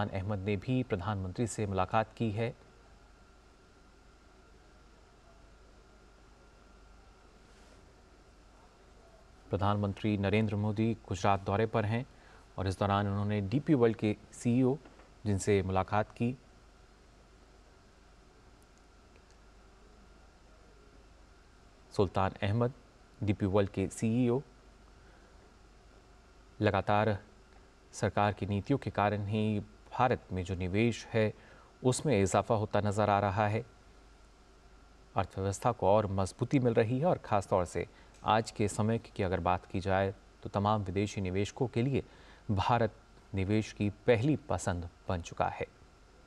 अहमद ने भी प्रधानमंत्री से मुलाकात की है प्रधानमंत्री नरेंद्र मोदी गुजरात दौरे पर हैं और इस दौरान उन्होंने डीपी वर्ल्ड के सीईओ जिनसे मुलाकात की सुल्तान अहमद डीपी वर्ल्ड के सीईओ लगातार सरकार की नीतियों के कारण ही भारत में जो निवेश है उसमें इजाफा होता नज़र आ रहा है अर्थव्यवस्था को और मजबूती मिल रही है और ख़ासतौर से आज के समय की अगर बात की जाए तो तमाम विदेशी निवेशकों के लिए भारत निवेश की पहली पसंद बन चुका है